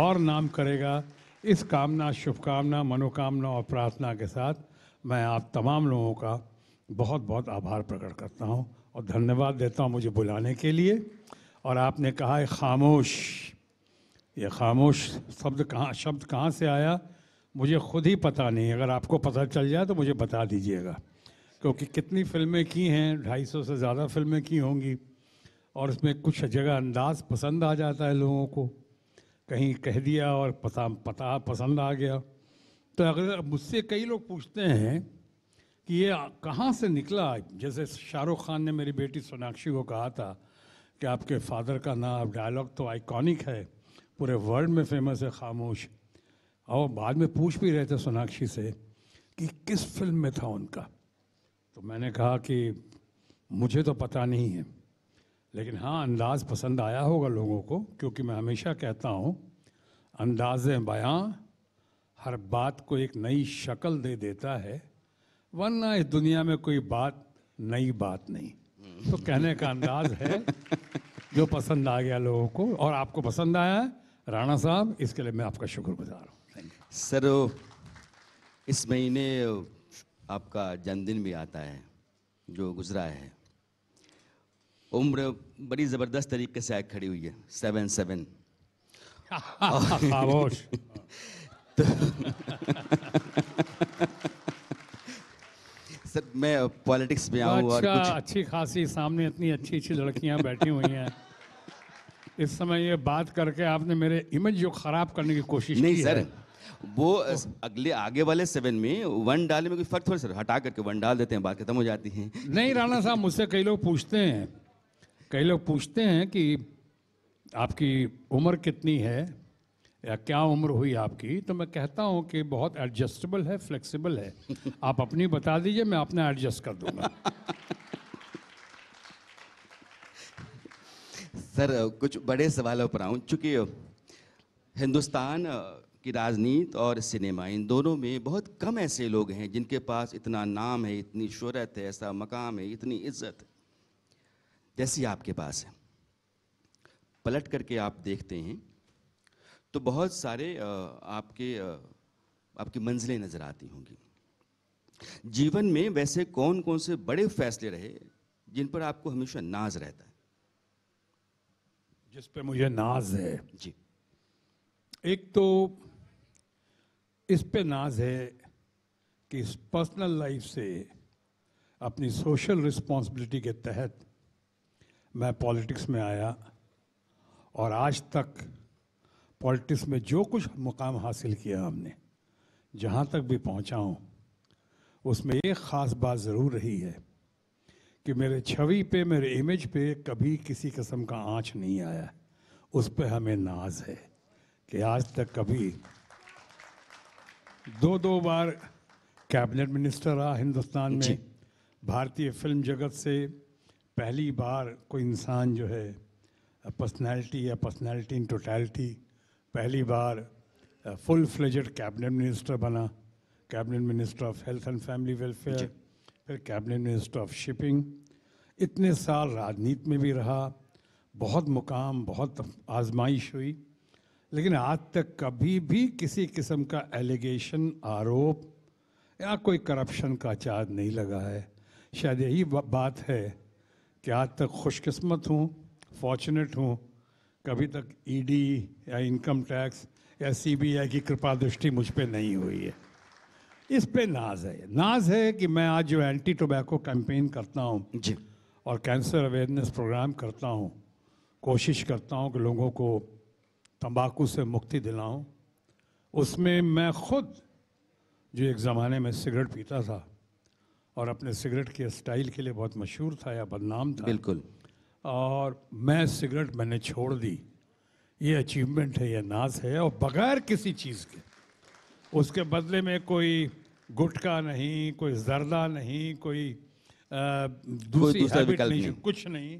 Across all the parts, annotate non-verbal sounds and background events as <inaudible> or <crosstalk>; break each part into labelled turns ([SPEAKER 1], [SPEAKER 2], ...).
[SPEAKER 1] और नाम करेगा इस कामना शुभकामना मनोकामना और प्रार्थना के साथ मैं आप तमाम लोगों का बहुत बहुत आभार प्रकट करता हूँ और धन्यवाद देता हूँ मुझे बुलाने के लिए और आपने कहा है खामोश ये खामोश शब्द कहाँ शब्द कहाँ से आया मुझे खुद ही पता नहीं अगर आपको पता चल जाए तो मुझे बता दीजिएगा क्योंकि कितनी फिल्में की हैं ढाई सौ से ज़्यादा फिल्में की होंगी और उसमें कुछ जगह अंदाज़ पसंद आ जाता है लोगों को कहीं कह दिया और पता पता पसंद आ गया तो अगर मुझसे कई लोग पूछते हैं कि ये कहाँ से निकला जैसे शाहरुख खान ने मेरी बेटी सोनाक्षी को कहा था कि आपके फादर का नाम डायलॉग तो आइकॉनिक है पूरे वर्ल्ड में फेमस है खामोश और बाद में पूछ भी रहे थे सोनाक्षी से कि किस फिल्म में था उनका तो मैंने कहा कि मुझे तो पता नहीं है लेकिन हाँ अंदाज़ पसंद आया होगा लोगों को क्योंकि मैं हमेशा कहता हूँ अंदाज बयां हर बात को एक नई शक्ल दे देता है वरना इस दुनिया में कोई बात नई बात नहीं तो कहने का अंदाज है जो पसंद आ गया लोगों को और आपको पसंद आया राणा साहब इसके लिए मैं आपका शुक्रगुजार हूँ सर इस महीने
[SPEAKER 2] आपका जन्मदिन भी आता है जो गुजरा है उम्र बड़ी ज़बरदस्त तरीके से आग खड़ी हुई है सेवन सेवन
[SPEAKER 1] खामोश <laughs> तो <laughs> सर
[SPEAKER 2] मैं पॉलिटिक्स में आऊँ और अच्छा, कुछ अच्छी
[SPEAKER 1] खासी सामने इतनी अच्छी अच्छी लड़कियां बैठी हुई हैं इस समय ये बात करके आपने मेरे इमेज जो खराब करने की कोशिश नहीं की सर है।
[SPEAKER 2] वो अगले आगे वाले सेवन में वन डालने में कोई फर्क थोड़ा सर हटा करके वन डाल देते हैं बात खत्म हो जाती है
[SPEAKER 1] नहीं राणा साहब मुझसे कई लोग पूछते हैं कई लोग पूछते हैं कि आपकी उम्र कितनी है या क्या उम्र हुई आपकी तो मैं कहता हूँ कि बहुत एडजस्टेबल है फ्लेक्सिबल है <laughs> आप अपनी बता दीजिए मैं अपना एडजस्ट कर दूंगा <laughs>
[SPEAKER 2] सर कुछ बड़े सवालों पर आऊँ चूँकि हिंदुस्तान की राजनीति और सिनेमा इन दोनों में बहुत कम ऐसे लोग हैं जिनके पास इतना नाम है इतनी शहरत है ऐसा मकाम है इतनी इज्जत है जैसी आपके पास है पलट करके आप देखते हैं तो बहुत सारे आपके आपकी मंजिलें नज़र आती होंगी जीवन में वैसे कौन कौन से बड़े फैसले रहे जिन पर आपको हमेशा नाज रहता है
[SPEAKER 1] जिस पे मुझे नाज है जी एक तो इस पे नाज है कि इस पर्सनल लाइफ से अपनी सोशल रिस्पॉन्सिबिलिटी के तहत मैं पॉलिटिक्स में आया और आज तक पॉलिटिक्स में जो कुछ मुकाम हासिल किया हमने जहाँ तक भी पहुँचा हूँ उसमें एक ख़ास बात ज़रूर रही है कि मेरे छवि पे मेरे इमेज पे कभी किसी किस्म का आँच नहीं आया उस पर हमें नाज है कि आज तक कभी दो दो बार कैबिनेट मिनिस्टर रहा हिंदुस्तान में भारतीय फिल्म जगत से पहली बार कोई इंसान जो है पर्सनैलिटी या पर्सनैलिटी इन टोटैलिटी पहली बार फुल फ्लेजड कैबिनेट मिनिस्टर बना cabinet minister of health and family welfare फिर कैबिनेट मिनिस्टर ऑफ शिपिंग इतने साल राजनीति में भी रहा बहुत मुकाम बहुत आजमाइश हुई लेकिन आज तक कभी भी किसी किस्म का एलिगेशन आरोप या कोई करप्शन का चार्ज नहीं लगा है शायद यही बात है कि आज तक खुशकिस्मत हूँ फॉर्चुनेट हूँ कभी तक ईडी e या इनकम टैक्स या सीबीआई की कृपा दृष्टि मुझ पर नहीं हुई है इस पे नाज है नाज है कि मैं आज जो एंटी टोबैको कैंपेन करता हूँ जी और कैंसर अवेयरनेस प्रोग्राम करता हूँ कोशिश करता हूँ कि लोगों को तंबाकू से मुक्ति दिलाऊँ उसमें मैं खुद जो एक ज़माने में सिगरेट पीता था और अपने सिगरेट के स्टाइल के लिए बहुत मशहूर था या बदनाम था बिल्कुल और मैं सिगरेट मैंने छोड़ दी ये अचीवमेंट है यह नाज है और बगैर किसी चीज़ के उसके बदले में कोई गुटका नहीं कोई जरदा नहीं कोई दूसरी हैबिट नहीं, नहीं कुछ नहीं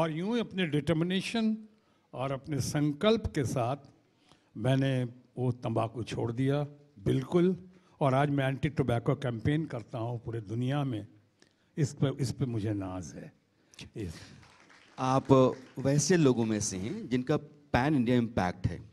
[SPEAKER 1] और यूं ही अपने डिटर्मिनेशन और अपने संकल्प के साथ मैंने वो तंबाकू छोड़ दिया बिल्कुल और आज मैं एंटी टोबैको कैंपेन करता हूँ पूरे दुनिया में इस पर इस पर मुझे नाज है
[SPEAKER 2] आप वैसे लोगों में से हैं जिनका पैन इंडिया इम्पैक्ट है